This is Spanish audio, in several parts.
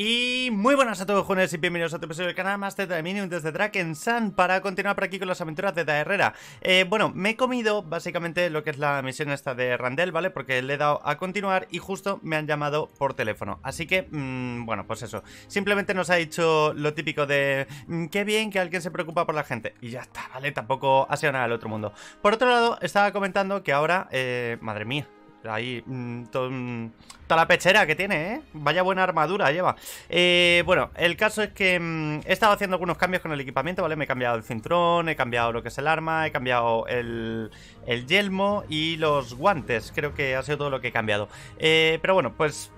Y muy buenas a todos jóvenes y bienvenidos a otro episodio del canal más Z de Minion desde para continuar por aquí con las aventuras de Da Herrera. Eh, bueno, me he comido básicamente lo que es la misión esta de Randell, ¿vale? Porque le he dado a continuar y justo me han llamado por teléfono. Así que, mm, bueno, pues eso. Simplemente nos ha dicho lo típico de mm, qué bien que alguien se preocupa por la gente. Y ya está, ¿vale? Tampoco ha sido nada del otro mundo. Por otro lado, estaba comentando que ahora, eh, madre mía, Ahí, mm, mm, toda la pechera que tiene, ¿eh? Vaya buena armadura lleva. Eh, bueno, el caso es que mm, he estado haciendo algunos cambios con el equipamiento, ¿vale? Me he cambiado el cinturón, he cambiado lo que es el arma, he cambiado el, el yelmo y los guantes. Creo que ha sido todo lo que he cambiado. Eh, pero bueno, pues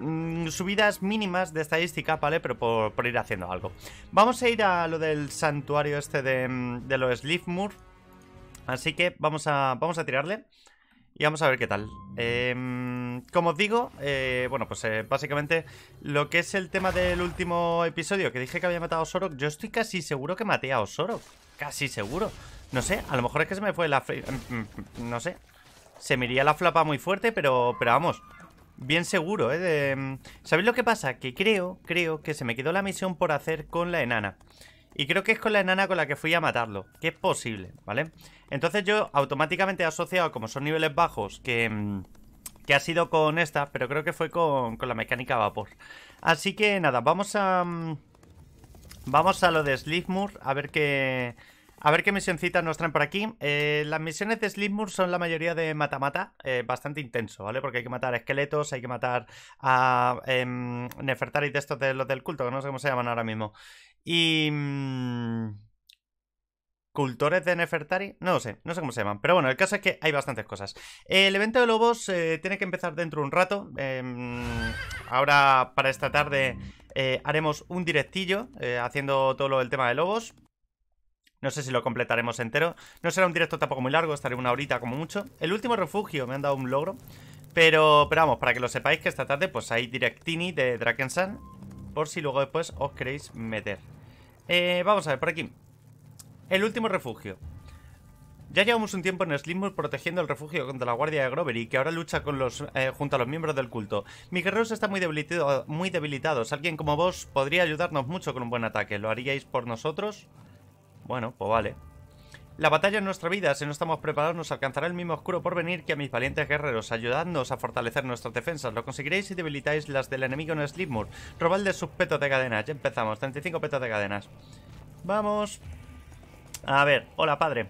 subidas mínimas de estadística, ¿vale? Pero por, ir haciendo algo. Vamos a ir a lo del santuario este de, de los moor Así que vamos a, vamos a tirarle y vamos a ver qué tal. Em, como os digo, eh, bueno, pues eh, básicamente lo que es el tema del último episodio, que dije que había matado a Osorok, yo estoy casi seguro que maté a Osorok. Casi seguro. No sé, a lo mejor es que se me fue la... Mm, mm, mm, no sé. Se me iría la flapa muy fuerte, pero, pero vamos. Bien seguro, ¿eh? Em, ¿Sabéis lo que pasa? Que creo, creo que se me quedó la misión por hacer con la enana. Y creo que es con la enana con la que fui a matarlo. Que es posible, ¿vale? vale entonces yo automáticamente he asociado, como son niveles bajos, que, mm, que ha sido con esta, pero creo que fue con, la mecánica vapor. Así que nada, vamos a... Mm, vamos a lo de Slithmur a ver qué... A ver qué misioncitas nos traen por aquí. Eh, las misiones de Slithmur son la mayoría de mata-mata, eh, bastante intenso, ¿vale? Porque hay que matar esqueletos, hay que matar a em, Nefertari de estos de los del culto, que no sé cómo se llaman ahora mismo. Y... Mm, cultores de Nefertari, no lo sé, no sé cómo se llaman, pero bueno, el caso es que hay bastantes cosas. el evento de lobos eh, tiene que empezar dentro de un rato, em, ahora para esta tarde eh, haremos un directillo eh, haciendo todo lo del tema de lobos. No sé si lo completaremos entero. No será un directo tampoco muy largo, estaré una horita como mucho. El último refugio me han dado un logro. Pero, pero vamos, para que lo sepáis que esta tarde pues hay directini de Drakensan. Por si luego después os queréis meter. vamos a ver, por aquí. El último refugio. Ya llevamos un tiempo en Slimwood protegiendo el refugio contra la guardia de Grovery, que ahora lucha con los, eh, junto a los miembros del culto. Mis guerreros está muy, debilitados. Alguien como vos podría ayudarnos mucho con un buen ataque. ¿Lo haríais por nosotros? Bueno, pues vale. La batalla es nuestra vida, si no estamos preparados nos alcanzará el mismo oscuro porvenir que a mis valientes guerreros. Ayudadnos a fortalecer nuestras defensas, lo conseguiréis si debilitáis las del enemigo en Robal Robadle sus petos de cadenas, ya empezamos, 35 petos de cadenas. Vamos. A ver, hola padre.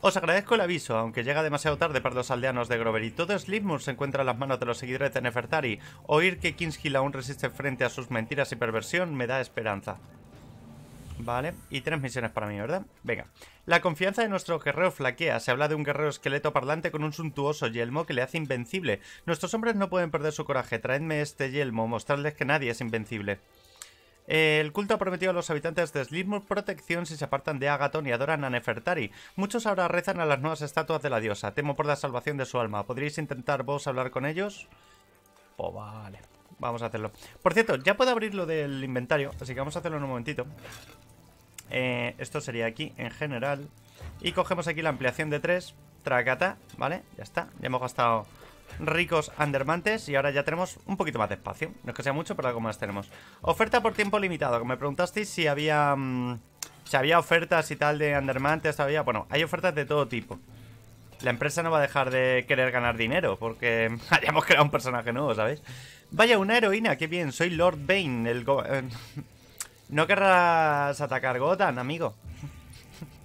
Os agradezco el aviso, aunque llega demasiado tarde para los aldeanos de Grover y todo se encuentra en las manos de los seguidores de Nefertari. Oír que Kingskill aún resiste frente a sus mentiras y perversión me da esperanza. Vale, y tres misiones para mí, ¿verdad? Venga. La confianza de nuestro guerrero flaquea. Se habla de un guerrero esqueleto parlante con un suntuoso yelmo que le hace invencible. Nuestros hombres no pueden perder su coraje. Traedme este yelmo, mostrarles que nadie es invencible. El culto ha prometido a los habitantes de Slimur protección si se apartan de Agaton y adoran a Nefertari. Muchos ahora rezan a las nuevas estatuas de la diosa. Temo por la salvación de su alma. ¿Podríais intentar vos hablar con ellos? Oh, vale. Vamos a hacerlo. Por cierto, ya puedo abrir lo del inventario, así que vamos a hacerlo en un momentito. Eh, esto sería aquí en general. Y cogemos aquí la ampliación de 3. Tracata, ¿vale? Ya está. Ya hemos gastado ricos andermantes y ahora ya tenemos un poquito más de espacio. No es que sea mucho, pero algo más tenemos. Oferta por tiempo limitado, que me preguntasteis si había... Mm, si había ofertas y tal de andermantes todavía. Bueno, hay ofertas de todo tipo. La empresa no va a dejar de querer ganar dinero porque hayamos creado un personaje nuevo, ¿sabéis? Vaya, una heroína, qué bien. Soy Lord Bane, el... Eh, no querrás atacar Gotham, amigo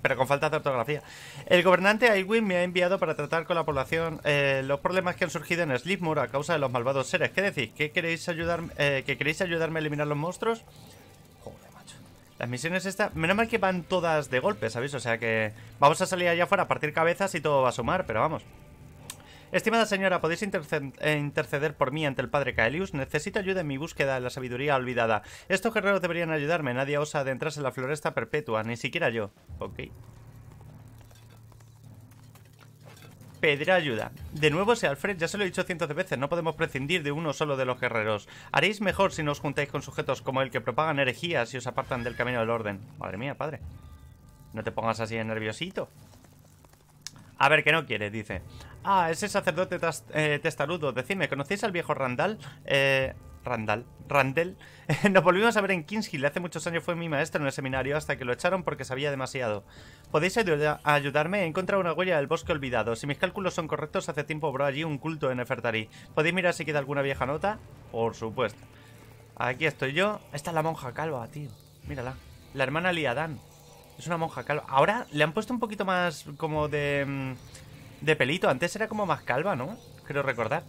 pero con falta de ortografía. El gobernante Aywin me ha enviado para tratar con la población eh, los problemas que han surgido en Sleepmoor a causa de los malvados seres. ¿Qué decís? ¿Qué queréis, ayudar, eh, ¿que queréis ayudarme a eliminar los monstruos? Joder, macho. Las misiones estas... Menos mal que van todas de golpe, ¿sabéis? O sea que vamos a salir allá afuera a partir cabezas y todo va a sumar, pero vamos... Estimada señora, ¿podéis eh, interceder por mí ante el padre Caelius? Necesito ayuda en mi búsqueda de la sabiduría olvidada. Estos guerreros deberían ayudarme. Nadie osa adentrarse en la floresta perpetua, ni siquiera yo. Ok. Pediré ayuda. De nuevo, señor Alfred, ya se lo he dicho cientos de veces, no podemos prescindir de uno solo de los guerreros. Haréis mejor si no os juntáis con sujetos como el que propagan herejías y os apartan del camino del orden. Madre mía, padre. No te pongas así de nerviosito. A ver, qué no quiere, dice. Ah, ese sacerdote eh, testarudo. Decidme, ¿conocéis al viejo Randall? Eh, Randall. Randell. Nos volvimos a ver en Kings Hace muchos años fue mi maestro en el seminario hasta que lo echaron porque sabía demasiado. ¿Podéis ayudarme? He encontrado una huella del bosque olvidado. Si mis cálculos son correctos, hace tiempo obró allí un culto en Efertari. ¿Podéis mirar si queda alguna vieja nota? Por supuesto. Aquí estoy yo. Esta es la monja calva, tío. Mírala. La hermana Liadán. Es una monja calva. Ahora le han puesto un poquito más como de... Mm, de pelito. Antes era como más calva, ¿no? Creo recordar.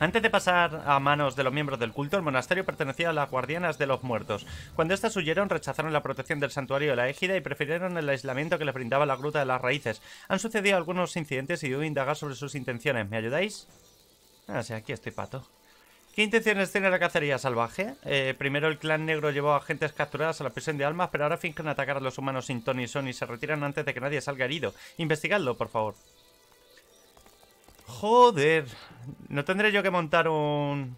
Antes de pasar a manos de los miembros del culto, el monasterio pertenecía a las guardianas de los muertos. Cuando éstas huyeron, rechazaron la protección del santuario de la égida y prefirieron el aislamiento que les brindaba la gruta de las raíces. Han sucedido algunos incidentes y debo indagar sobre sus intenciones. ¿Me ayudáis? Ah, sí, aquí estoy, pato. ¿Qué intenciones tiene la cacería salvaje? Eh, primero el clan negro llevó a agentes capturadas a la prisión de almas, pero ahora fingen atacar a los humanos sin Tony y Son y se retiran antes de que nadie salga herido. Investigadlo, por favor. Joder. No tendré yo que montar un...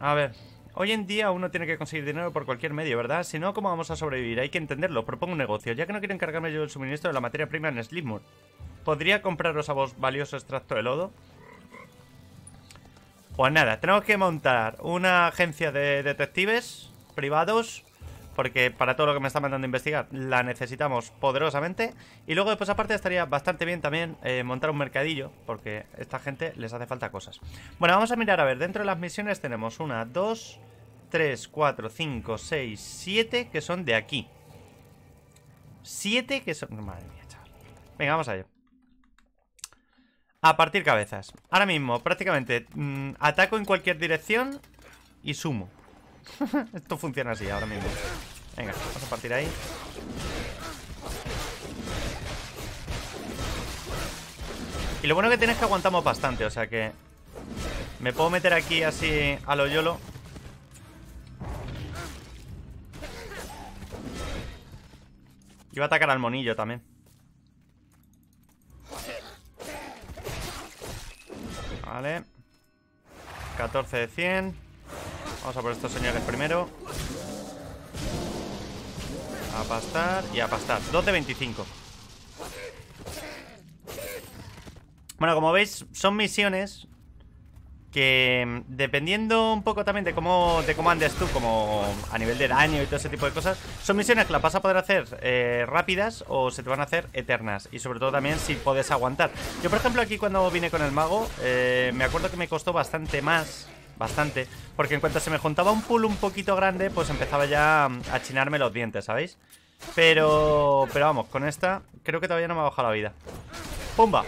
A ver. Hoy en día uno tiene que conseguir dinero por cualquier medio, ¿verdad? Si no, ¿cómo vamos a sobrevivir? Hay que entenderlo. Propongo un negocio. Ya que no quiero encargarme yo del suministro de la materia prima en slimmore ¿podría compraros a vos valioso extracto de lodo? Pues nada, tenemos que montar una agencia de detectives privados porque para todo lo que me está mandando investigar la necesitamos poderosamente. Y luego después pues, aparte estaría bastante bien también eh, montar un mercadillo, porque a esta gente les hace falta cosas. Bueno, vamos a mirar, a ver, dentro de las misiones tenemos una, dos, tres, cuatro, cinco, seis, siete, que son de aquí. Siete que son... Madre mía, chaval. Venga, vamos a ello A partir cabezas. Ahora mismo, prácticamente, mm, ataco en cualquier dirección y sumo. Esto funciona así ahora mismo. Venga, vamos a partir ahí. Y lo bueno que tienes es que aguantamos bastante, o sea que... Me puedo meter aquí así a lo yolo. Iba a atacar al monillo también. Vale. 14 de 100. Vamos a por estos señores primero. A pastar y a pastar. 2 de 25. Bueno, como veis, son misiones que mm, dependiendo un poco también de cómo, te cómo andes tú, como a nivel de daño y todo ese tipo de cosas, son misiones que las vas a poder hacer eh, rápidas o se te van a hacer eternas. Y sobre todo también si puedes aguantar. Yo, por ejemplo, aquí cuando vine con el mago, eh, me acuerdo que me costó bastante más bastante. Porque en cuanto se me juntaba un pool un poquito grande, pues empezaba ya a chinarme los dientes, ¿sabéis? Pero, pero vamos, con esta creo que todavía no me ha bajado la vida. ¡Pumba!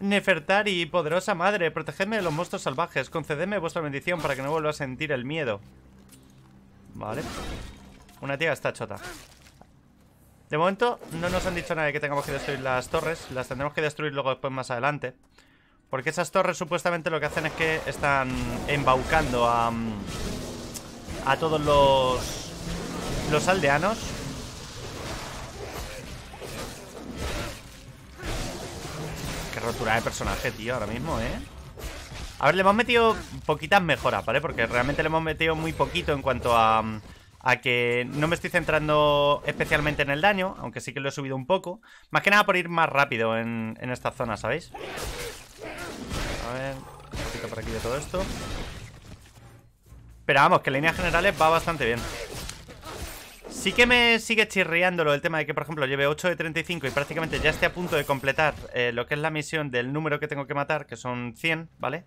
Nefertari, poderosa madre, protegedme de los monstruos salvajes, concededme vuestra bendición para que no vuelva a sentir el miedo. Vale. Una tía está chota. De momento no nos han dicho nada de que tengamos que destruir las torres, las tendremos que destruir luego después más adelante. Porque esas torres supuestamente lo que hacen es que están embaucando a, mm, a todos los, los aldeanos. Qué rotura de personaje, tío, ahora mismo, ¿eh? A ver, le hemos metido poquitas mejoras, ¿vale? Porque realmente le hemos metido muy poquito en cuanto a, mm, a que no me estoy centrando especialmente en el daño, aunque sí que lo he subido un poco. Más que nada por ir más rápido en, en esta zona, ¿sabéis? A ver, por aquí de todo esto. Pero vamos, que en líneas generales va bastante bien. Sí que me sigue chirriando lo el tema de que, por ejemplo, lleve 8 de 35 y prácticamente ya esté a punto de completar eh, lo que es la misión del número que tengo que matar, que son 100, ¿vale?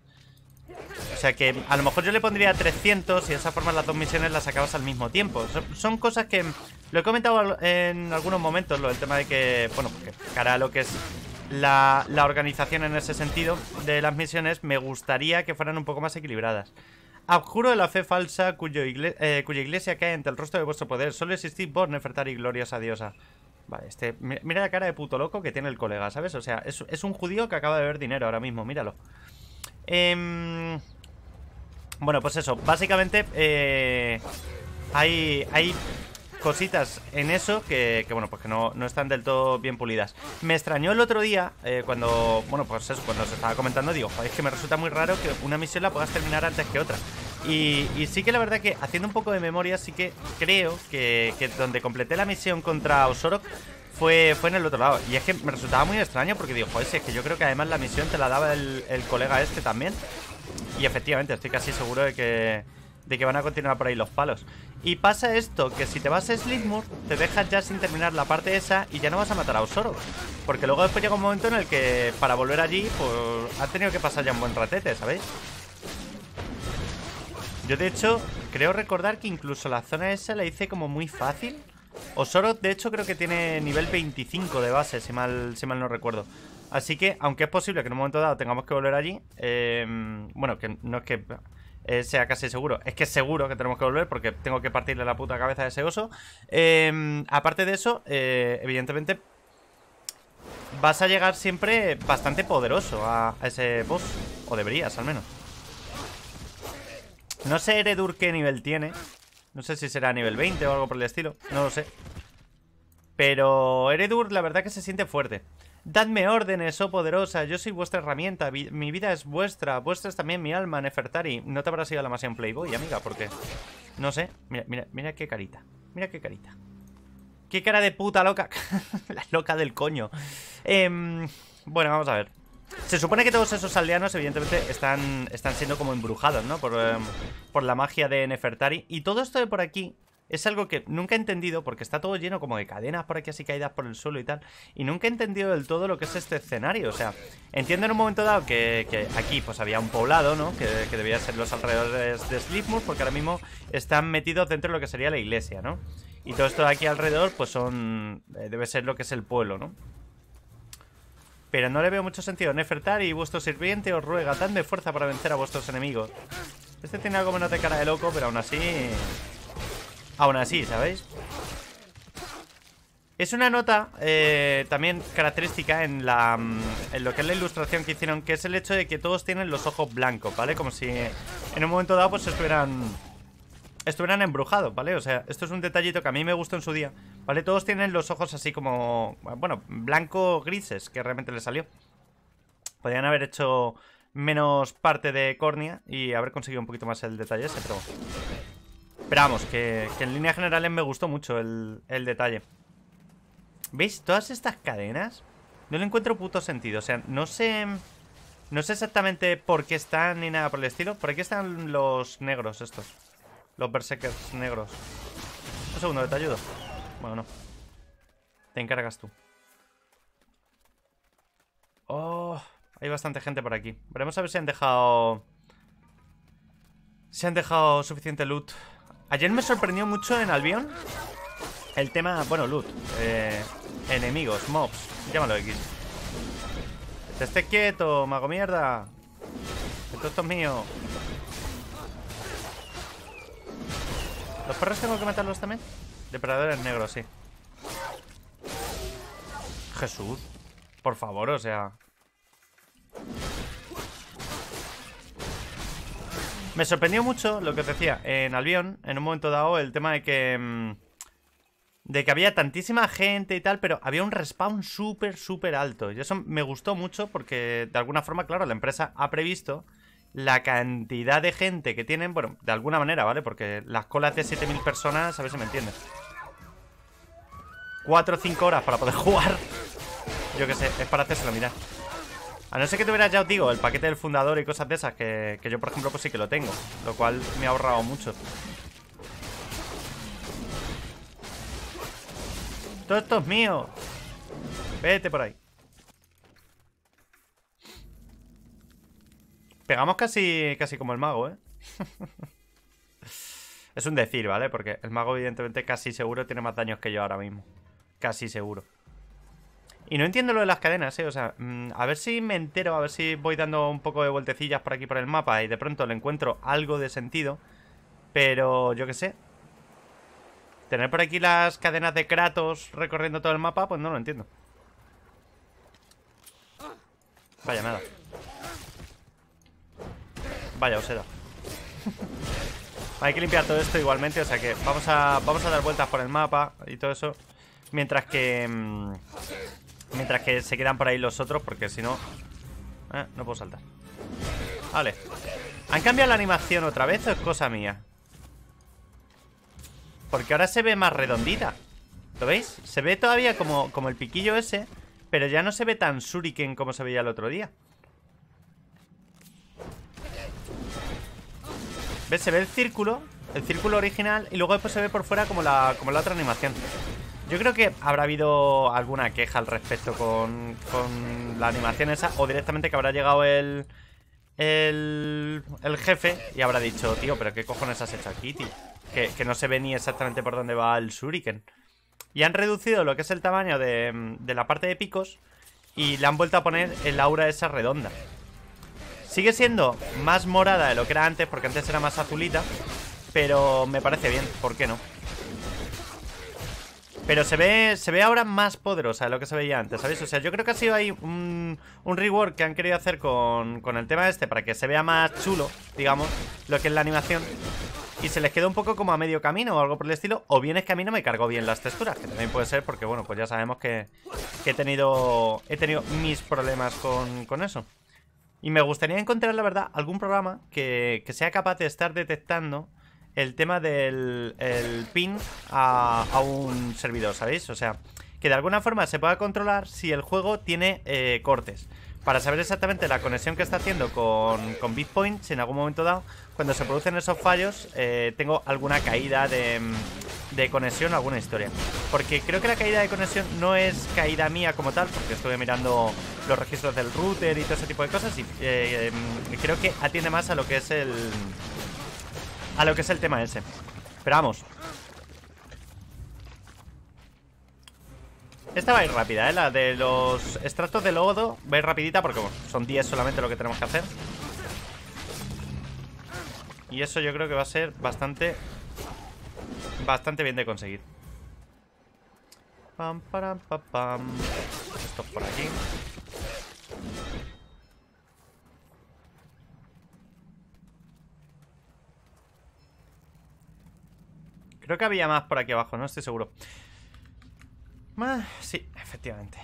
O sea que a lo mejor yo le pondría 300 y de esa forma las dos misiones las acabas al mismo tiempo. Son, cosas que lo he comentado en algunos momentos, lo del tema de que, bueno, cara a lo que es la, organización en ese sentido de las misiones me gustaría que fueran un poco más equilibradas. Abjuro de la fe falsa cuyo eh, cuya iglesia cae ante el rostro de vuestro poder. Solo existís vos, Nefertari, gloriosa diosa. Vale, este... Mira la cara de puto loco que tiene el colega, ¿sabes? O sea, es, un judío que acaba de ver dinero ahora mismo, míralo. Em, bueno, pues eso. Básicamente, eh, hay, hay cositas en eso que, bueno, pues que no, están del todo bien pulidas. Me extrañó el otro día, eh, cuando, bueno, pues eso, cuando se estaba comentando, digo, joder, es que me resulta muy raro que una misión la puedas terminar antes que otra. Y, sí que la verdad que, haciendo un poco de memoria, sí que creo que, donde completé la misión contra Osorok fue, fue en el otro lado. Y es que me resultaba muy extraño porque digo, joder, si es que yo creo que además la misión te la daba el colega este también. Y efectivamente, estoy casi seguro de que de que van a continuar por ahí los palos. Y pasa esto, que si te vas a Slidmore te dejas ya sin terminar la parte esa y ya no vas a matar a Osoro. Porque luego después llega un momento en el que para volver allí, pues ha tenido que pasar ya un buen ratete, ¿sabéis? Yo de hecho, creo recordar que incluso la zona esa la hice como muy fácil. Osoro, de hecho, creo que tiene nivel 25 de base, si mal, no recuerdo. Así que, aunque es posible que en un momento dado tengamos que volver allí, eh, bueno, que no es que eh, sea casi seguro. Es que seguro que tenemos que volver porque tengo que partirle la puta cabeza a ese oso. Em, aparte de eso, eh, evidentemente, vas a llegar siempre bastante poderoso a, a, ese boss. O deberías, al menos. No sé Eredur qué nivel tiene. No sé si será nivel 20 o algo por el estilo. No lo sé. Pero Eredur la verdad que se siente fuerte. Dadme órdenes, oh poderosa, yo soy vuestra herramienta, mi vida es vuestra, vuestra es también mi alma, Nefertari. No te habrás ido a la en Playboy, amiga, porque... No sé, mira, mira, mira qué carita, mira qué carita. Qué cara de puta loca. la loca del coño. Em, bueno, vamos a ver. Se supone que todos esos aldeanos, evidentemente, están, están siendo como embrujados, ¿no? Por, em, por la magia de Nefertari. Y todo esto de por aquí es algo que nunca he entendido porque está todo lleno como de cadenas por aquí así caídas por el suelo y tal. Y nunca he entendido del todo lo que es este escenario. O sea, entiendo en un momento dado que, aquí pues había un poblado, ¿no? Que, debía ser los alrededores de Slipmoor porque ahora mismo están metidos dentro de lo que sería la iglesia, ¿no? Y todo esto de aquí alrededor pues son... Eh, debe ser lo que es el pueblo, ¿no? Pero no le veo mucho sentido. y vuestro sirviente os ruega, tan de fuerza para vencer a vuestros enemigos. Este tiene algo menos de cara de loco, pero aún así Aún así, ¿sabéis? Es una nota eh, también característica en, la, mm, en lo que es la ilustración que hicieron, que es el hecho de que todos tienen los ojos blancos, ¿vale? Como si en un momento dado pues estuvieran, estuvieran embrujados, ¿vale? O sea, esto es un detallito que a mí me gustó en su día, ¿vale? Todos tienen los ojos así como, bueno, blanco-grises, que realmente le salió. Podrían haber hecho menos parte de córnea y haber conseguido un poquito más el detalle ese, pero... Pero vamos, que, en línea generales me gustó mucho el, el detalle. ¿Veis? Todas estas cadenas no le encuentro puto sentido. O sea, no sé... No sé exactamente por qué están ni nada por el estilo. Por aquí están los negros estos. Los berserkers negros. Un segundo, ¿te ayudo? Bueno, no. Te encargas tú. Oh, hay bastante gente por aquí. Veremos a ver si han dejado... Si han dejado suficiente loot Ayer me sorprendió mucho en Albion el tema, bueno, loot, eh, enemigos, mobs, llámalo X. Te quieto, mago mierda. Esto, esto es mío. ¿Los perros tengo que matarlos también? Depredadores negros, sí. Jesús. Por favor, o sea... Me sorprendió mucho lo que os decía en Albion, en un momento dado, el tema de que... Mm, de que había tantísima gente y tal, pero había un respawn súper, súper alto. Y eso me gustó mucho porque, de alguna forma, claro, la empresa ha previsto la cantidad de gente que tienen, bueno, de alguna manera, ¿vale? Porque las colas de 7.000 personas, a ver si me entiendes. 4 o 5 horas para poder jugar. Yo qué sé, es para hacérselo mirar. A no ser que hubieras ya os digo, el paquete del fundador y cosas de esas, que, yo, por ejemplo, pues sí que lo tengo. Lo cual me ha ahorrado mucho. Todo esto es mío. Vete por ahí. Pegamos casi, casi como el mago, ¿eh? es un decir, ¿vale? Porque el mago evidentemente casi seguro tiene más daños que yo ahora mismo. Casi seguro. Y no entiendo lo de las cadenas, ¿eh? O sea, mm, a ver si me entero, a ver si voy dando un poco de vueltecillas por aquí por el mapa y de pronto le encuentro algo de sentido. Pero yo qué sé. Tener por aquí las cadenas de Kratos recorriendo todo el mapa, pues no lo entiendo. Vaya nada. Vaya oseda Hay que limpiar todo esto igualmente, o sea que vamos a, vamos a dar vueltas por el mapa y todo eso. Mientras que... Mm, Mientras que se quedan por ahí los otros Porque si no... Eh, no puedo saltar Vale ¿Han cambiado la animación otra vez o es cosa mía? Porque ahora se ve más redondita ¿Lo veis? Se ve todavía como, como el piquillo ese Pero ya no se ve tan shuriken como se veía el otro día ¿Ves? Se ve el círculo El círculo original Y luego después se ve por fuera como la, como la otra animación yo creo que habrá habido alguna queja al respecto con, la animación esa, o directamente que habrá llegado el, jefe y habrá dicho, tío, pero ¿qué cojones has hecho aquí, tío? Que, no se ve ni exactamente por dónde va el shuriken. Y han reducido lo que es el tamaño de, la parte de picos y la han vuelto a poner el aura esa redonda. Sigue siendo más morada de lo que era antes, porque antes era más azulita, pero me parece bien, ¿por qué no? Pero se ve, se ve ahora más poderosa de lo que se veía antes, ¿sabéis? O sea, yo creo que ha sido ahí un, un rework que han querido hacer con, con, el tema este para que se vea más chulo, digamos, lo que es la animación. Y se les queda un poco como a medio camino o algo por el estilo. O bien es que a mí no me cargó bien las texturas, que también puede ser porque, bueno, pues ya sabemos que, que he, tenido, he tenido mis problemas con, con eso. Y me gustaría encontrar, la verdad, algún programa que, que sea capaz de estar detectando el tema del pin a, un servidor, ¿sabéis? O sea, que de alguna forma se pueda controlar si el juego tiene eh, cortes. Para saber exactamente la conexión que está haciendo con, con si en algún momento dado, cuando se producen esos fallos, eh, tengo alguna caída de, conexión o alguna historia. Porque creo que la caída de conexión no es caída mía como tal, porque estuve mirando los registros del router y todo ese tipo de cosas, y eh, em, creo que atiende más a lo que es el, a lo que es el tema ese. esperamos. Esta va a ir rápida, ¿eh? La de los extractos de lodo va a ir rapidita porque son 10 solamente lo que tenemos que hacer. Y eso yo creo que va a ser bastante... Bastante bien de conseguir. Pam, pam pam, pam. Esto por aquí. Creo que había más por aquí abajo, no estoy seguro. sí, efectivamente.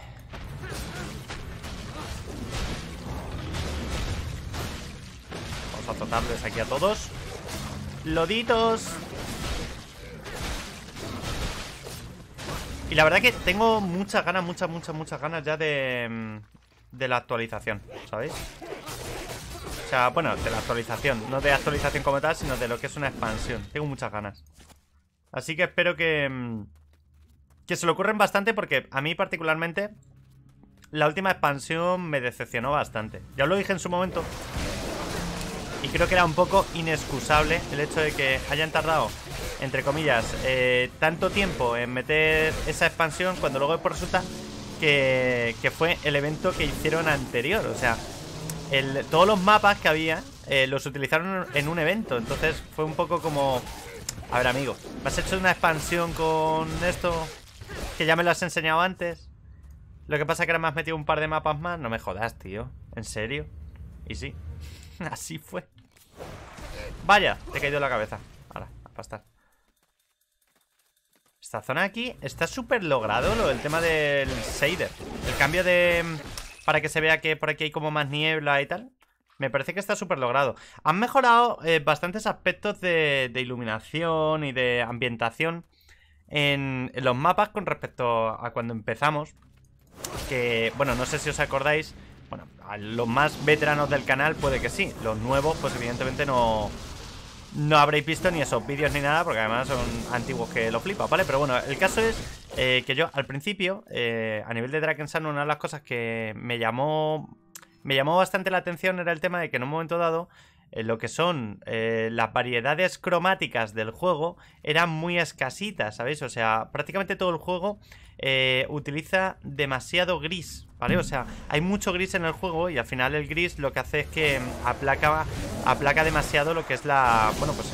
Vamos a tratarles aquí a todos. Loditos. Y la verdad que tengo muchas ganas, muchas, muchas, muchas ganas ya de, mm, de la actualización, ¿sabéis? O sea, bueno, de la actualización. No de actualización como tal, sino de lo que es una expansión. Tengo muchas ganas. Así que espero que... Mm, que se lo ocurren bastante porque a mí particularmente... La última expansión me decepcionó bastante. Ya lo dije en su momento. Y creo que era un poco inexcusable el hecho de que hayan tardado, entre comillas, eh, tanto tiempo en meter esa expansión cuando luego resulta que, que fue el evento que hicieron anterior. O sea, todos los mapas que había eh, los utilizaron en un evento. Entonces fue un poco como... A ver, amigo. ¿Me has hecho una expansión con esto? Que ya me lo has enseñado antes. Lo que pasa es que ahora me has metido un par de mapas más. No me jodas, tío. ¿En serio? Y sí. Así fue. Vaya, te he caído la cabeza. Ahora, a estar Esta zona aquí está súper logrado lo, el tema del shader. El cambio de... Mm, para que se vea que por aquí hay como más niebla y tal me parece que está súper logrado. Han mejorado eh, bastantes aspectos de, iluminación y de ambientación en, los mapas con respecto a cuando empezamos. Que, bueno, no sé si os acordáis. Bueno, a los más veteranos del canal puede que sí. Los nuevos, pues evidentemente no, no habréis visto ni esos vídeos ni nada, porque además son antiguos que lo flipa, ¿vale? Pero bueno, el caso es eh, que yo al principio, eh, a nivel de Drakensan, una de las cosas que me llamó me llamó bastante la atención era el tema de que en un momento dado eh, lo que son eh, las variedades cromáticas del juego eran muy escasitas, ¿sabéis? O sea, prácticamente todo el juego eh, utiliza demasiado gris, ¿vale? O sea, hay mucho gris en el juego y al final el gris lo que hace es que mm, aplaca, aplaca demasiado lo que es la... Bueno, pues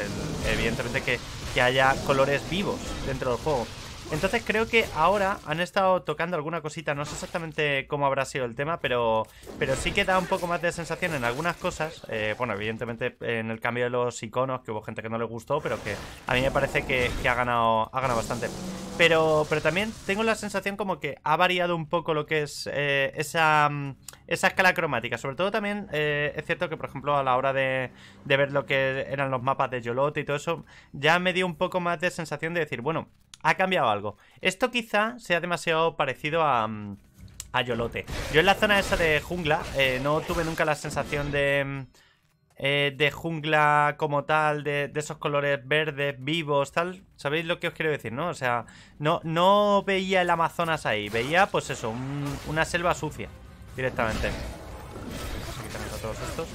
evidentemente que, que haya colores vivos dentro del juego. Entonces creo que ahora han estado tocando alguna cosita, no sé exactamente cómo habrá sido el tema, pero, pero sí que da un poco más de sensación en algunas cosas. Eh, bueno, evidentemente en el cambio de los iconos, que hubo gente que no le gustó, pero que a mí me parece que, ha, ganado, ha ganado bastante. Pero, pero también tengo la sensación como que ha variado un poco lo que es eh, esa, mm, esa escala cromática. Sobre todo también eh, es cierto que, por ejemplo, a la hora de, ver lo que eran los mapas de Yolot y todo eso, ya me dio un poco más de sensación de decir, bueno, ha cambiado algo. Esto quizá sea demasiado parecido a... Mm, a Yolote. Yo en la zona esa de jungla eh, no tuve nunca la sensación de... Mm, eh, de jungla como tal, de, esos colores verdes, vivos, tal. ¿Sabéis lo que os quiero decir, no? O sea, no, no veía el Amazonas ahí, veía pues eso, una selva sucia directamente. a todos estos.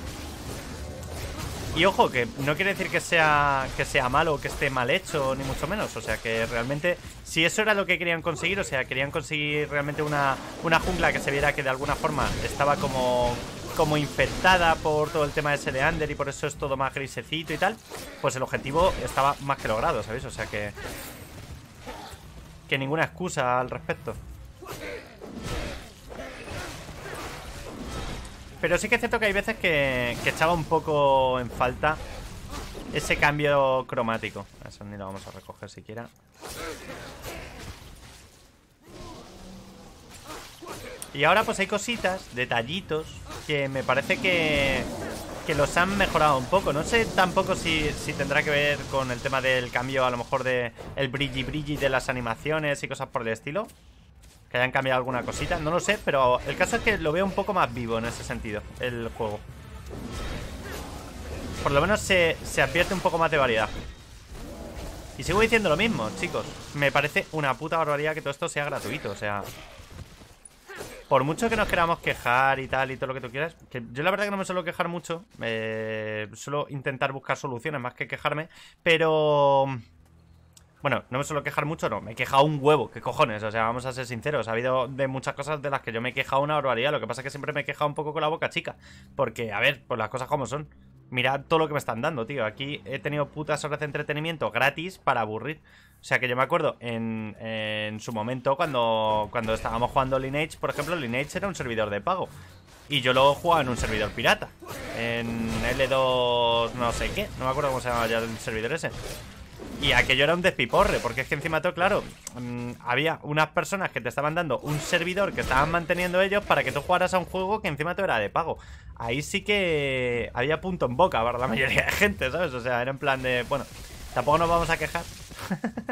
Y ojo, que no quiere decir que sea, que sea malo o que esté mal hecho, ni mucho menos. O sea, que realmente, si eso era lo que querían conseguir, o sea, querían conseguir realmente una, una jungla que se viera que de alguna forma estaba como como infectada por todo el tema de ese de Under y por eso es todo más grisecito y tal, pues el objetivo estaba más que logrado, ¿sabéis? O sea que... Que ninguna excusa al respecto. Pero sí que es cierto que hay veces que, que echaba un poco en falta ese cambio cromático. Eso ni lo vamos a recoger siquiera. Y ahora pues hay cositas, detallitos, que me parece que, que los han mejorado un poco. No sé tampoco si, tendrá que ver con el tema del cambio a lo mejor de el brilli brilli de las animaciones y cosas por el estilo que hayan cambiado alguna cosita, no lo sé, pero el caso es que lo veo un poco más vivo en ese sentido, el juego. Por lo menos se, se advierte un poco más de variedad. Y sigo diciendo lo mismo, chicos. Me parece una puta barbaridad que todo esto sea gratuito, o sea... Por mucho que nos queramos quejar y tal y todo lo que tú quieras, que yo la verdad que no me suelo quejar mucho, eh, suelo intentar buscar soluciones más que quejarme, pero bueno, no me suelo quejar mucho, no. Me he quejado un huevo, qué cojones. O sea, vamos a ser sinceros. Ha habido de muchas cosas de las que yo me he quejado una barbaridad. Lo que pasa es que siempre me he quejado un poco con la boca chica. Porque, a ver, pues las cosas como son. Mirad todo lo que me están dando, tío. Aquí he tenido putas horas de entretenimiento gratis para aburrir. O sea, que yo me acuerdo en, en su momento cuando, cuando estábamos jugando Lineage, por ejemplo, Lineage era un servidor de pago. Y yo lo jugaba en un servidor pirata. En L2 no sé qué. No me acuerdo cómo se llamaba ya el servidor ese. Y aquello era un despiporre, porque es que encima todo, claro, mm, había unas personas que te estaban dando un servidor que estaban manteniendo ellos para que tú jugaras a un juego que encima todo era de pago. Ahí sí que había punto en boca para la mayoría de gente, ¿sabes? O sea, era en plan de, bueno, tampoco nos vamos a quejar.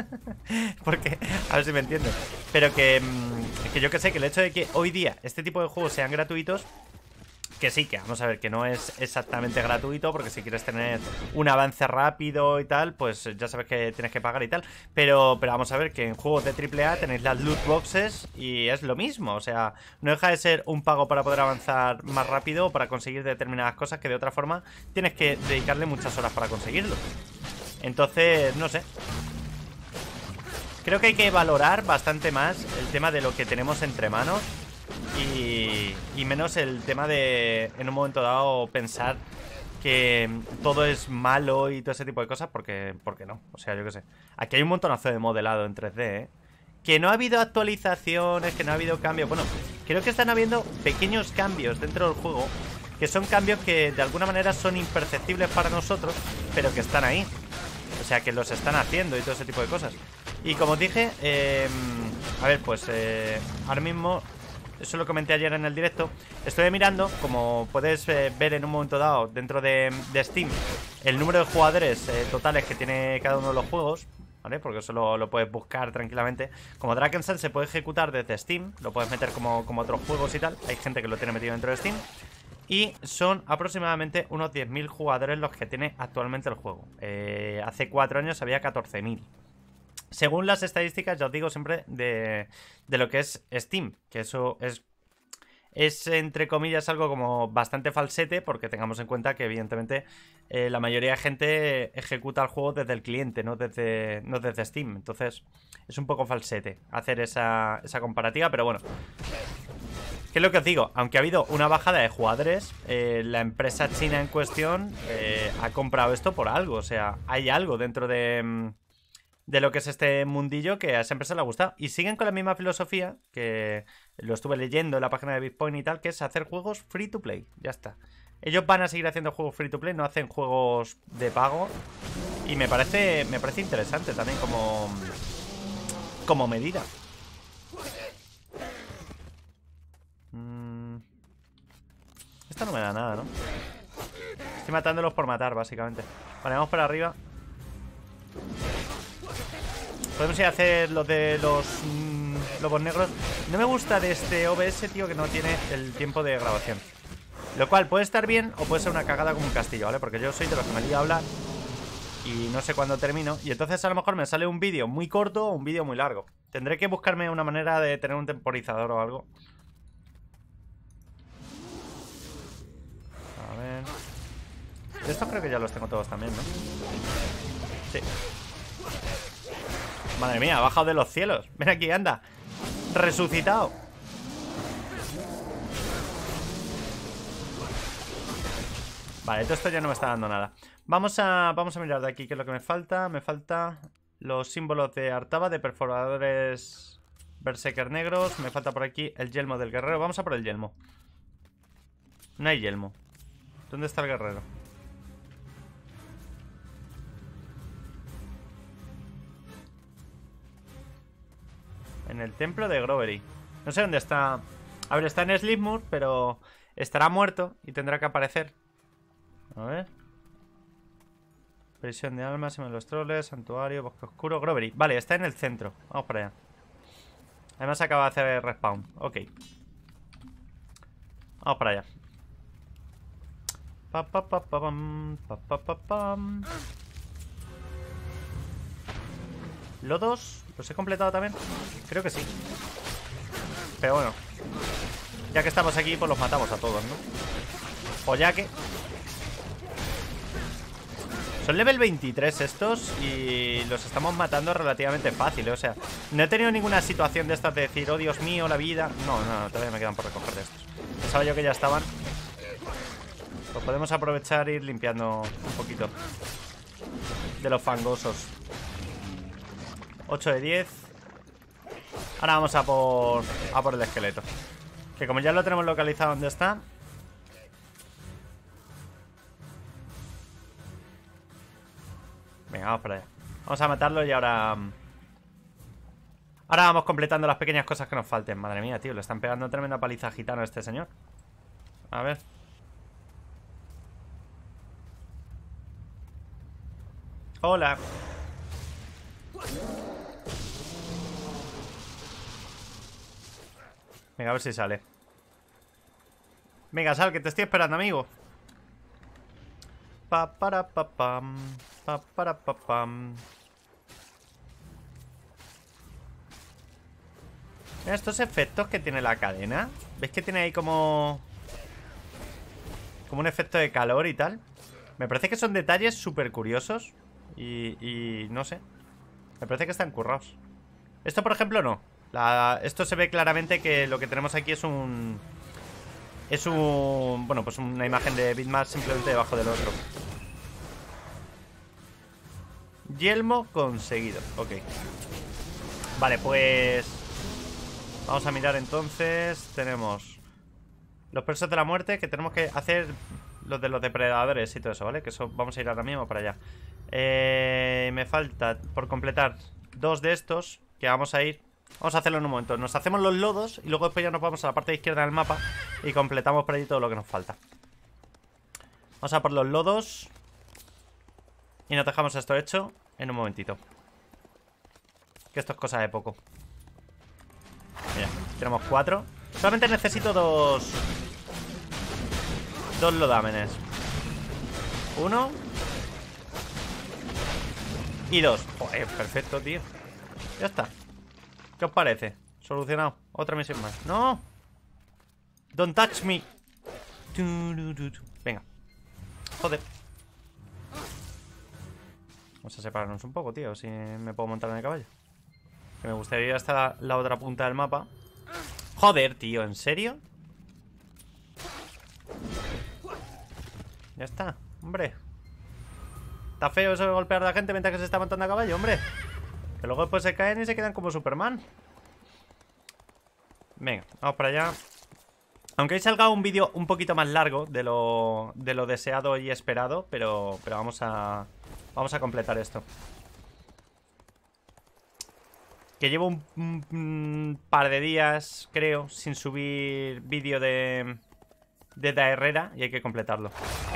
porque, a ver si me entiendes. Pero que, mm, que yo que sé, que el hecho de que hoy día este tipo de juegos sean gratuitos que sí, que vamos a ver, que no es exactamente gratuito, porque si quieres tener un avance rápido y tal, pues ya sabes que tienes que pagar y tal. Pero, pero vamos a ver que en juegos de AAA tenéis las loot boxes y es lo mismo. O sea, no deja de ser un pago para poder avanzar más rápido o para conseguir determinadas cosas que de otra forma tienes que dedicarle muchas horas para conseguirlo. Entonces, no sé. Creo que hay que valorar bastante más el tema de lo que tenemos entre manos y, menos el tema de en un momento dado pensar que todo es malo y todo ese tipo de cosas, porque, porque no. O sea, yo qué sé. Aquí hay un montonazo de modelado en 3D, ¿eh? Que no ha habido actualizaciones, que no ha habido cambios. Bueno, creo que están habiendo pequeños cambios dentro del juego, que son cambios que de alguna manera son imperceptibles para nosotros, pero que están ahí. O sea, que los están haciendo y todo ese tipo de cosas. Y como dije, em, a ver, pues eh, ahora mismo eso lo comenté ayer en el directo, estoy mirando, como puedes eh, ver en un momento dado dentro de, Steam, el número de jugadores eh, totales que tiene cada uno de los juegos, ¿vale? Porque eso lo, puedes buscar tranquilamente. Como Drakensand se puede ejecutar desde Steam, lo puedes meter como, otros juegos y tal, hay gente que lo tiene metido dentro de Steam. Y son aproximadamente unos 10.000 jugadores los que tiene actualmente el juego. Eh, hace 4 años había 14.000. Según las estadísticas, ya os digo siempre, de, lo que es Steam, que eso es es entre comillas algo como bastante falsete porque tengamos en cuenta que evidentemente eh, la mayoría de gente ejecuta el juego desde el cliente, no desde, no desde Steam. Entonces es un poco falsete hacer esa, comparativa, pero bueno. ¿Qué es lo que os digo? Aunque ha habido una bajada de jugadores, eh, la empresa china en cuestión eh, ha comprado esto por algo. O sea, hay algo dentro de... Mm, de lo que es este mundillo que a esa empresa le ha gustado. Y siguen con la misma filosofía que lo estuve leyendo en la página de Bitcoin y tal, que es hacer juegos free to play. Ya está. Ellos van a seguir haciendo juegos free to play, no hacen juegos de pago. Y me parece, me parece interesante también como, como medida. Mm. Esta no me da nada, ¿no? Estoy matándolos por matar, básicamente. Vale, vamos para arriba. Podemos ir a hacer lo de los mm, lobos negros. No me gusta de este OBS, tío, que no tiene el tiempo de grabación. Lo cual puede estar bien o puede ser una cagada como un castillo, ¿vale? Porque yo soy de los que me lío a hablar y no sé cuándo termino. Y entonces a lo mejor me sale un vídeo muy corto o un vídeo muy largo. Tendré que buscarme una manera de tener un temporizador o algo. A ver... Estos creo que ya los tengo todos también, ¿no? Sí. Madre mía, ha bajado de los cielos. Ven aquí, anda. Resucitado. Vale, esto ya no me está dando nada. Vamos a, vamos a mirar de aquí qué es lo que me falta. Me falta los símbolos de Artaba, de perforadores berserker negros. Me falta por aquí el yelmo del guerrero. Vamos a por el yelmo. No hay yelmo. ¿Dónde está el guerrero? en el templo de Grovery. No sé dónde está... A ver, está en Slipmoor, pero estará muerto y tendrá que aparecer. A ver. Prisión de almas, en los troles, santuario, bosque oscuro, Grovery. Vale, está en el centro. Vamos para allá. Además acaba de hacer respawn. Ok. Vamos para allá. Pa, pa, pa, pam, pa, pa, pa, pam. Lodos. ¿Los he completado también? Creo que sí. Pero bueno. Ya que estamos aquí, pues los matamos a todos, ¿no? O pues ya que... Son level 23 estos y los estamos matando relativamente fácil, ¿eh? o sea, no he tenido ninguna situación de estas de decir, oh Dios mío, la vida. No, no, todavía me quedan por recoger de estos. Pensaba yo que ya estaban. Pues podemos aprovechar e ir limpiando un poquito de los fangosos. 8 de 10 Ahora vamos a por, a por el esqueleto Que como ya lo tenemos localizado donde está Venga, vamos para allá Vamos a matarlo y ahora... Mm, ahora vamos completando las pequeñas cosas que nos falten Madre mía, tío, le están pegando tremenda paliza gitano a este señor A ver Hola Venga, a ver si sale Venga, sal, que te estoy esperando, amigo Pa, para, pa, Pa, para, pa, pam estos efectos que tiene la cadena ¿Ves que tiene ahí como... Como un efecto de calor y tal? Me parece que son detalles súper curiosos y, y no sé Me parece que están currados Esto por ejemplo no la, esto se ve claramente que lo que tenemos aquí es un... Es un... Bueno, pues una imagen de bitmap simplemente debajo del otro. Yelmo conseguido. Ok. Vale, pues... Vamos a mirar entonces. Tenemos... Los presos de la muerte que tenemos que hacer... Los de los depredadores y todo eso, ¿vale? Que eso vamos a ir ahora mismo para allá. Eh, me falta por completar dos de estos que vamos a ir Vamos a hacerlo en un momento. Nos hacemos los lodos y luego después ya nos vamos a la parte izquierda del mapa y completamos por ahí todo lo que nos falta. Vamos a por los lodos. Y nos dejamos esto hecho en un momentito. Que esto es cosa de poco. Mira, tenemos cuatro. Solamente necesito dos... Dos lodámenes. Uno. Y dos. perfecto, tío. Ya está. ¿Qué os parece? Solucionado. Otra misión más. ¡No! ¡Don't touch me! Venga. Joder. Vamos a separarnos un poco, tío. Si me puedo montar en el caballo. Que me gustaría ir hasta la otra punta del mapa. Joder, tío. ¿En serio? Ya está. Hombre. Está feo eso de golpear a la gente mientras que se está montando a caballo, hombre. Pero luego después se caen y se quedan como Superman. Venga, vamos para allá. Aunque hoy salga un vídeo un poquito más largo de lo, deseado y esperado, pero, pero vamos a vamos a completar esto. Que llevo un, par de días, creo, sin subir vídeo de, de Da Herrera y hay que completarlo.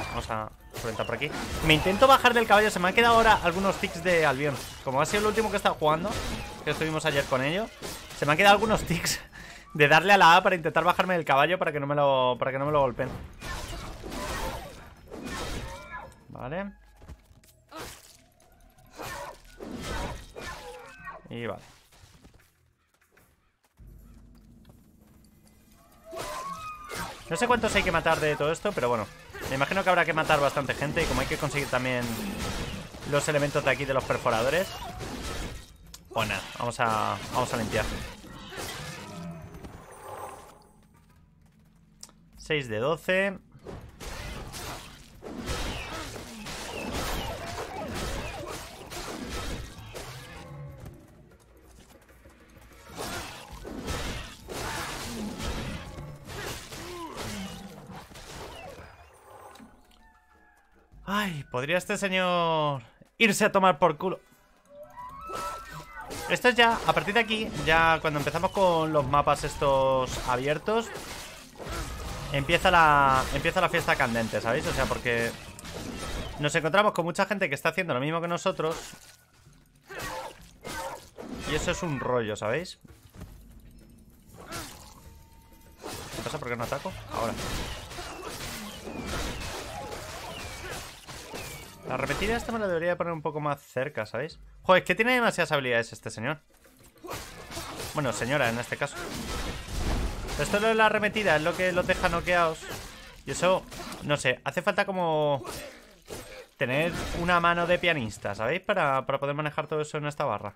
Vamos a, por aquí Me intento bajar del caballo, se me han quedado ahora algunos tics de Albion Como ha sido el último que he estado jugando Que estuvimos ayer con ello Se me han quedado algunos ticks de darle a la A para intentar bajarme del caballo para que no me lo, para que no me lo golpeen Vale Y vale No sé cuántos hay que matar de todo esto, pero bueno me imagino que habrá que matar bastante gente y como hay que conseguir también los elementos de aquí de los perforadores. Bueno, vamos a, vamos a limpiar. 6 de 12. ¿Podría este señor irse a tomar por culo? Esto es ya, a partir de aquí, ya cuando empezamos con los mapas estos abiertos, empieza la, empieza la fiesta candente, ¿sabéis? O sea, porque nos encontramos con mucha gente que está haciendo lo mismo que nosotros. Y eso es un rollo, ¿sabéis? ¿Qué pasa? ¿Por qué no ataco? Ahora. La arremetida esta me la debería poner un poco más cerca, ¿sabéis? Joder, es que tiene demasiadas habilidades este señor. Bueno, señora, en este caso. Esto de la arremetida, es lo que los deja noqueados. Y eso, no sé, hace falta como... Tener una mano de pianista, ¿sabéis? para poder manejar todo eso en esta barra.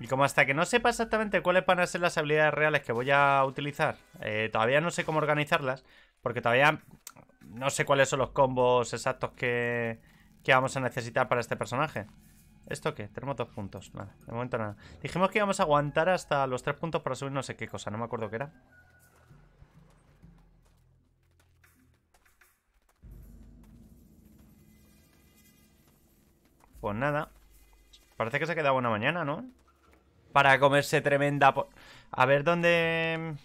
Y como hasta que no sepa exactamente cuáles van a ser las habilidades reales que voy a utilizar, eh, todavía no sé cómo organizarlas, porque todavía no sé cuáles son los combos exactos que, que vamos a necesitar para este personaje. ¿Esto qué? Tenemos dos puntos. Nada, de momento nada. Dijimos que íbamos a aguantar hasta los tres puntos para subir no sé qué cosa, no me acuerdo qué era. Pues nada. Parece que se ha quedado una mañana, ¿no? para comerse tremenda... A ver dónde...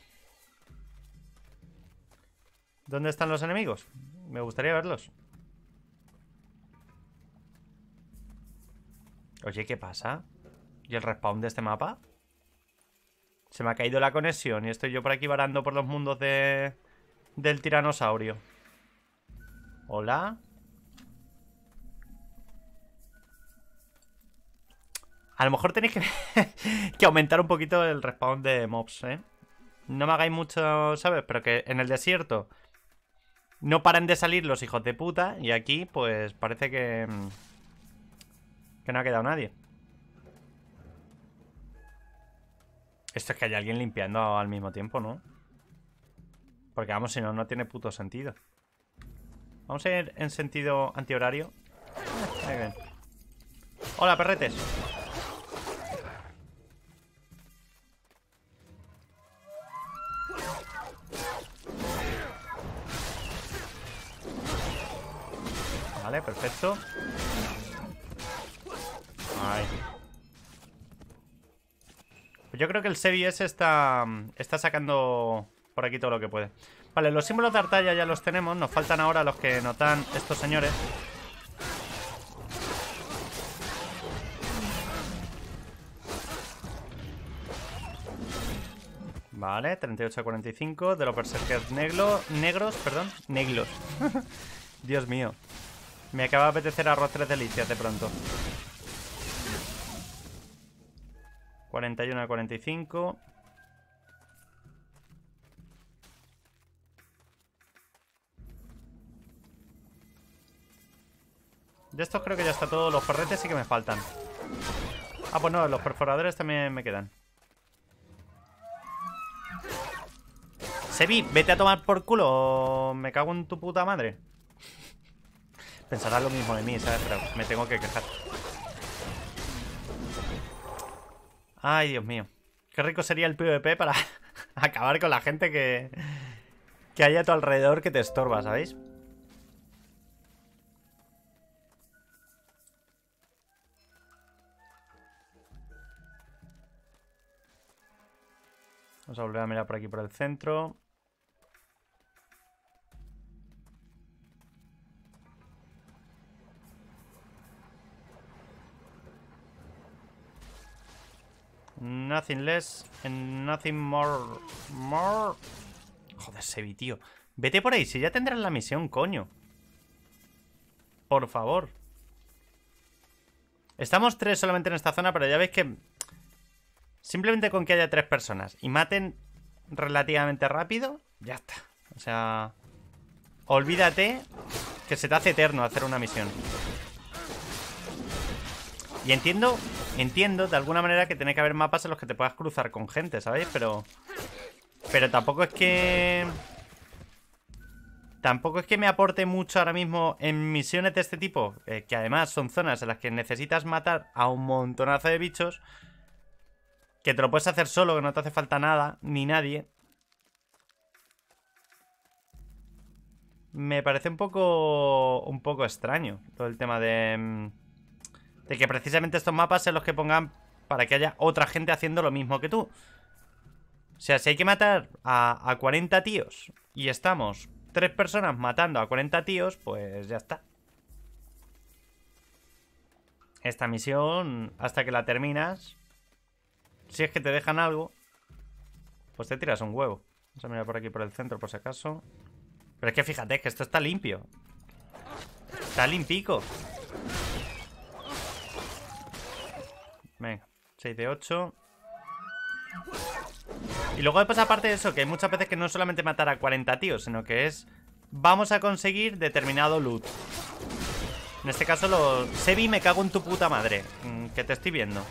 ¿Dónde están los enemigos? Me gustaría verlos. Oye, ¿qué pasa? ¿Y el respawn de este mapa? Se me ha caído la conexión y estoy yo por aquí varando por los mundos de... del tiranosaurio. Hola. A lo mejor tenéis que, aumentar un poquito el respawn de mobs, ¿eh? No me hagáis mucho, ¿sabes? Pero que en el desierto no paran de salir los hijos de puta y aquí, pues, parece que... Mm, que no ha quedado nadie. Esto es que hay alguien limpiando al mismo tiempo, ¿no? Porque vamos, si no, no tiene puto sentido. Vamos a ir en sentido antihorario. Hola, perretes. el CBS este está, está sacando por aquí todo lo que puede. Vale, los símbolos de Artalla ya los tenemos. Nos faltan ahora los que notan estos señores. Vale, 38 a 45 de los berserkers negros, perdón, negros. Dios mío. Me acaba de apetecer arroz tres delicias de pronto. 41 a 45. De estos creo que ya está todo. Los perretes sí que me faltan. Ah, pues no, los perforadores también me quedan. Sebi, vete a tomar por culo. Me cago en tu puta madre. Pensarás lo mismo de mí, ¿sabes? Pero me tengo que quejar. Ay, Dios mío. Qué rico sería el PvP para acabar con la gente que, que hay a tu alrededor que te estorba, ¿sabéis? Vamos a volver a mirar por aquí por el centro. Nothing less and nothing more. More. Joder, Sebi, tío. Vete por ahí, si ya tendrás la misión, coño. Por favor. Estamos tres solamente en esta zona, pero ya veis que... Simplemente con que haya tres personas y maten relativamente rápido, ya está. O sea... Olvídate que se te hace eterno hacer una misión. Y entiendo, entiendo de alguna manera que tiene que haber mapas en los que te puedas cruzar con gente, ¿sabéis? Pero... Pero tampoco es que... Tampoco es que me aporte mucho ahora mismo en misiones de este tipo, eh, que además son zonas en las que necesitas matar a un montonazo de bichos, que te lo puedes hacer solo, que no te hace falta nada, ni nadie. Me parece un poco... un poco extraño todo el tema de... Mm, de que precisamente estos mapas sean los que pongan para que haya otra gente haciendo lo mismo que tú. O sea, si hay que matar a, 40 tíos y estamos tres personas matando a 40 tíos, pues ya está. Esta misión, hasta que la terminas, si es que te dejan algo, pues te tiras un huevo. Vamos a mirar por aquí, por el centro, por si acaso. Pero es que fíjate, que esto está limpio. Está limpico. 6 de 8. Y luego después, aparte de eso, que hay muchas veces que no solamente matar a 40 tíos, sino que es... Vamos a conseguir determinado loot. En este caso, los... Sebi, me cago en tu puta madre. Mm, que te estoy viendo.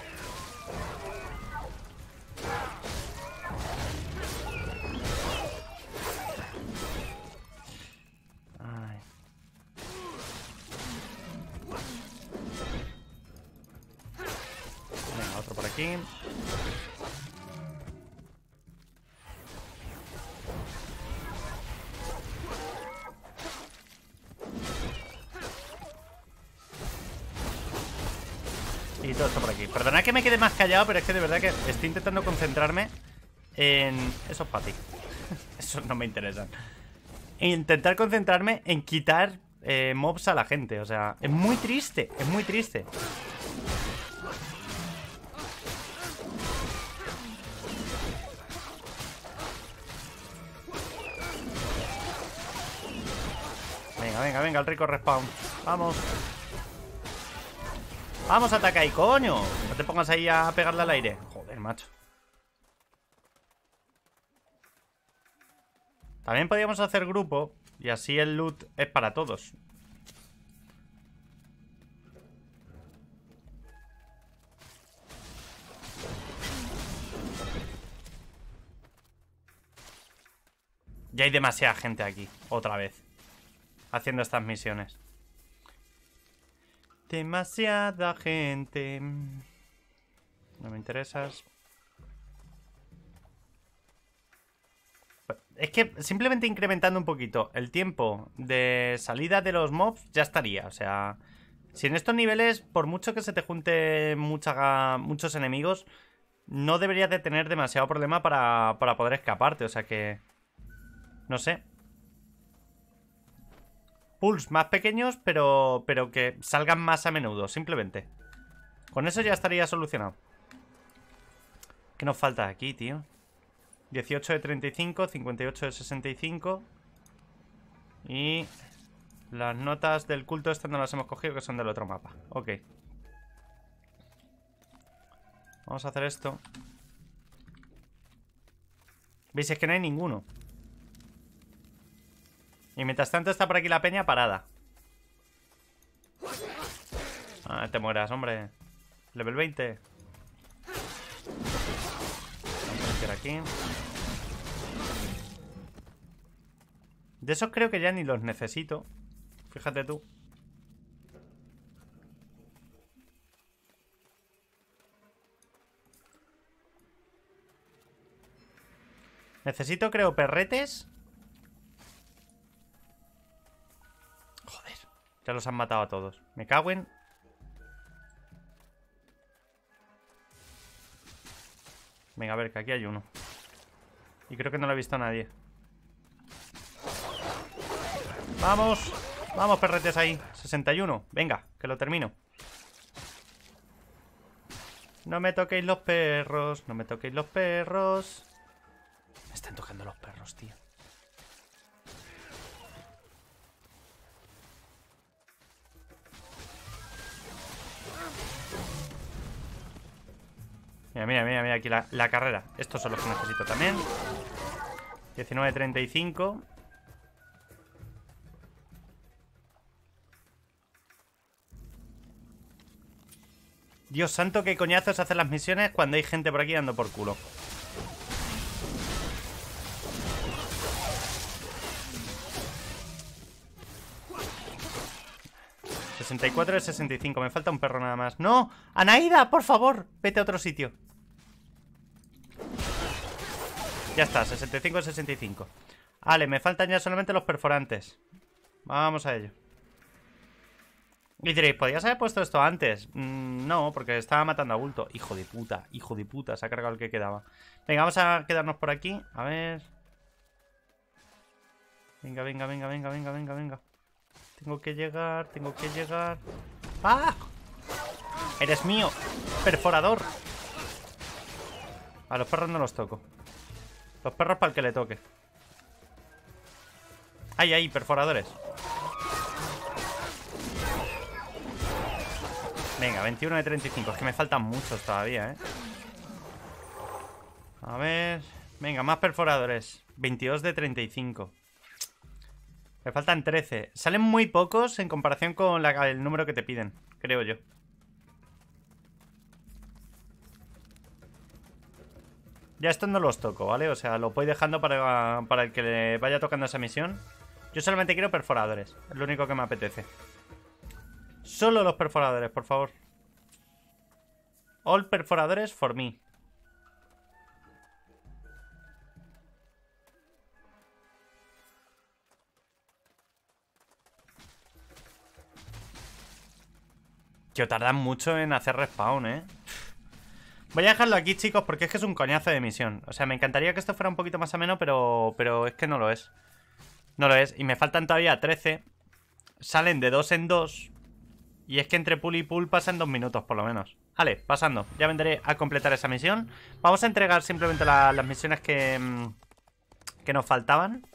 Y todo esto por aquí. Perdonad que me quede más callado, pero es que de verdad que estoy intentando concentrarme en... Eso es para Eso no me interesa. Intentar concentrarme en quitar eh, mobs a la gente. O sea, es muy triste, es muy triste. Venga, venga, el rico respawn. Vamos. Vamos, a ahí, coño. No te pongas ahí a pegarle al aire. Joder, macho. También podríamos hacer grupo y así el loot es para todos. Ya hay demasiada gente aquí, otra vez haciendo estas misiones. Demasiada gente. No me interesas. Es que simplemente incrementando un poquito el tiempo de salida de los mobs ya estaría. O sea, si en estos niveles, por mucho que se te junte muchos enemigos, no deberías de tener demasiado problema para, para poder escaparte. O sea que... No sé, Puls más pequeños, pero, pero que salgan más a menudo, simplemente. Con eso ya estaría solucionado. ¿Qué nos falta aquí, tío? 18 de 35, 58 de 65. Y las notas del culto estas no las hemos cogido, que son del otro mapa. Ok. Vamos a hacer esto. ¿Veis? Es que no hay ninguno. Y mientras tanto está por aquí la peña parada. Ah, te mueras, hombre. Level 20. aquí. De esos creo que ya ni los necesito. Fíjate tú. Necesito, creo, perretes Ya los han matado a todos. Me caguen. Venga, a ver, que aquí hay uno. Y creo que no lo ha visto nadie. ¡Vamos! ¡Vamos, perretes ahí! 61. Venga, que lo termino. No me toquéis los perros. No me toquéis los perros. Me están tocando los perros, tío. Mira, mira, mira, mira aquí la, carrera. Estos son los que necesito también. 19.35. Dios santo, qué coñazos hacen las misiones cuando hay gente por aquí dando por culo. 64 de 65. Me falta un perro nada más. ¡No! ¡Anaida, por favor! Vete a otro sitio. Ya está, 65 65. Vale, me faltan ya solamente los perforantes. Vamos a ello. Y diréis, ¿podrías haber puesto esto antes? Mm, no, porque estaba matando a bulto. Hijo de puta, hijo de puta, se ha cargado el que quedaba. Venga, vamos a quedarnos por aquí. A ver. Venga, venga, venga, venga, venga, venga, venga. Tengo que llegar, tengo que llegar. ¡Ah! ¡Eres mío! ¡Perforador! A los perros no los toco. Los perros para el que le toque. ¡Ay, ay! Perforadores. Venga, 21 de 35. Es que me faltan muchos todavía, ¿eh? A ver... Venga, más perforadores. 22 de 35. Me faltan 13. Salen muy pocos en comparación con el número que te piden, creo yo. Ya esto no los toco, ¿vale? O sea, lo voy dejando para, para el que le vaya tocando esa misión. Yo solamente quiero perforadores. Es lo único que me apetece. Solo los perforadores, por favor. All perforadores for me. Tío, tardan mucho en hacer respawn, ¿eh? Voy a dejarlo aquí, chicos, porque es que es un coñazo de misión. O sea, me encantaría que esto fuera un poquito más ameno, pero, pero es que no lo es. No lo es. Y me faltan todavía 13. Salen de 2 en 2. Y es que entre pool y pool pasan 2 minutos, por lo menos. Vale, pasando. Ya vendré a completar esa misión. Vamos a entregar simplemente las misiones que, mm, que nos faltaban.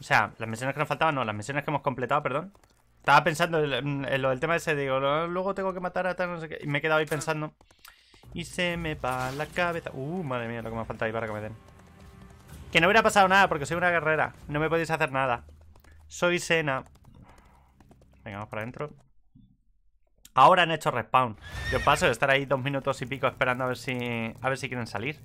O sea, las misiones que nos faltaban, no, las misiones que hemos completado, perdón. Estaba pensando en, lo del tema ese, digo, ah, luego tengo que matar a tal, no sé qué. Y me he quedado ahí pensando. Y se me va la cabeza. Uh, madre mía, lo que me falta ahí para que me den. Que no hubiera pasado nada porque soy una guerrera. No me podéis hacer nada. Soy Sena. Venga, vamos para adentro. Ahora han hecho respawn. Yo paso de estar ahí dos minutos y pico esperando a ver si. a ver si quieren salir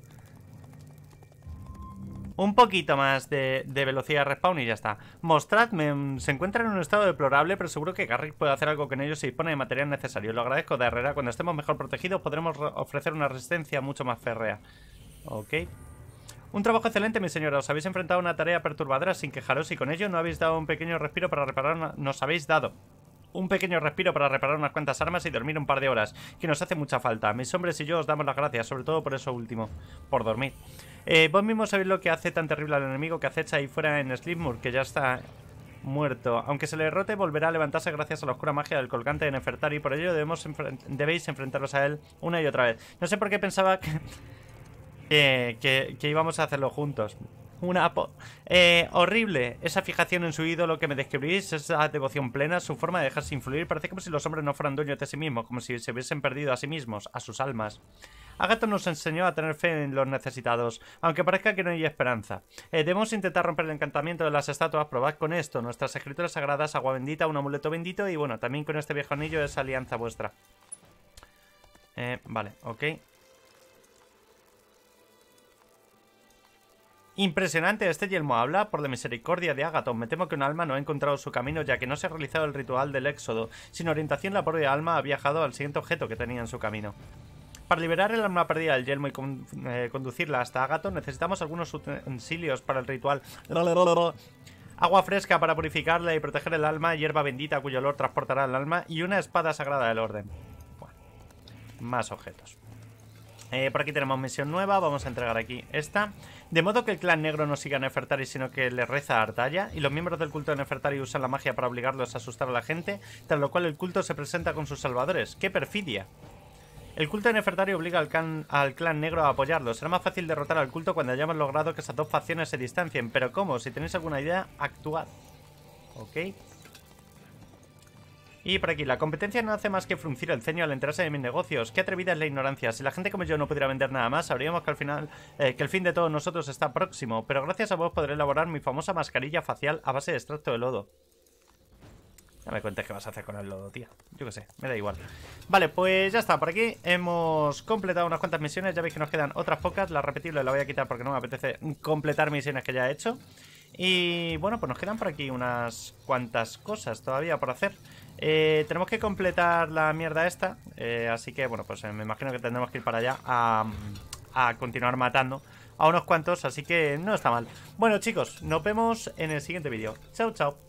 un poquito más de, de velocidad respawn y ya está. Mostradme. Mm, se encuentra en un estado deplorable, pero seguro que Garrick puede hacer algo con ellos si pone de material necesario. Lo agradezco de Herrera. Cuando estemos mejor protegidos podremos ofrecer una resistencia mucho más férrea. Ok. Un trabajo excelente, mi señora. Os habéis enfrentado a una tarea perturbadora sin quejaros y con ello no habéis dado un pequeño respiro para reparar. Nos habéis dado un pequeño respiro para reparar unas cuantas armas y dormir un par de horas, que nos hace mucha falta. Mis hombres y yo os damos las gracias, sobre todo por eso último, por dormir. Eh, vos mismo sabéis lo que hace tan terrible al enemigo que acecha ahí fuera en Slipmoor, que ya está muerto. Aunque se le derrote, volverá a levantarse gracias a la oscura magia del colgante de Nefertari, y por ello debemos debéis enfrentaros a él una y otra vez. No sé por qué pensaba que eh, íbamos a hacerlo juntos una eh, horrible. Esa fijación en su ídolo que me describís, esa devoción plena, su forma de dejarse influir, parece como si los hombres no fueran dueños de sí mismos, como si se hubiesen perdido a sí mismos, a sus almas. Agatha nos enseñó a tener fe en los necesitados, aunque parezca que no hay esperanza. Eh, debemos intentar romper el encantamiento de las estatuas, probad con esto, nuestras escrituras sagradas, agua bendita, un amuleto bendito y bueno, también con este viejo anillo es alianza vuestra. Eh, vale, ok. Impresionante, este yelmo habla por la misericordia de Agaton. Me temo que un alma no ha encontrado su camino ya que no se ha realizado el ritual del éxodo. Sin orientación, la propia alma ha viajado al siguiente objeto que tenía en su camino. Para liberar el alma perdida del yelmo y eh, conducirla hasta Agatón necesitamos algunos utensilios para el ritual. Agua fresca para purificarla y proteger el alma, hierba bendita cuyo olor transportará el alma y una espada sagrada del orden. Bueno, más objetos. Eh, por aquí tenemos misión nueva, vamos a entregar aquí esta. De modo que el clan negro no siga a Nefertari, sino que le reza a Artaya, y los miembros del culto de Nefertari usan la magia para obligarlos a asustar a la gente, tras lo cual el culto se presenta con sus salvadores. ¡Qué perfidia! El culto de Nefertari obliga al clan, al clan negro a apoyarlo. Será más fácil derrotar al culto cuando hayamos logrado que esas dos facciones se distancien. Pero ¿cómo? Si tenéis alguna idea, actuad. ¿Ok? Y por aquí, la competencia no hace más que fruncir el ceño al enterarse de mis negocios. Qué atrevida es la ignorancia. Si la gente como yo no pudiera vender nada más, sabríamos que al final, eh, que el fin de todos nosotros está próximo. Pero gracias a vos podré elaborar mi famosa mascarilla facial a base de extracto de lodo. Ya me cuentes qué vas a hacer con el lodo, tío Yo qué sé, me da igual. Vale, pues ya está. Por aquí hemos completado unas cuantas misiones. Ya veis que nos quedan otras pocas. Las repetible la voy a quitar porque no me apetece completar misiones que ya he hecho. Y bueno, pues nos quedan por aquí unas cuantas cosas todavía por hacer. Eh, tenemos que completar la mierda esta. Eh, así que, bueno, pues eh, me imagino que tendremos que ir para allá a, continuar matando a unos cuantos. Así que no está mal. Bueno, chicos, nos vemos en el siguiente vídeo. Chao, chao.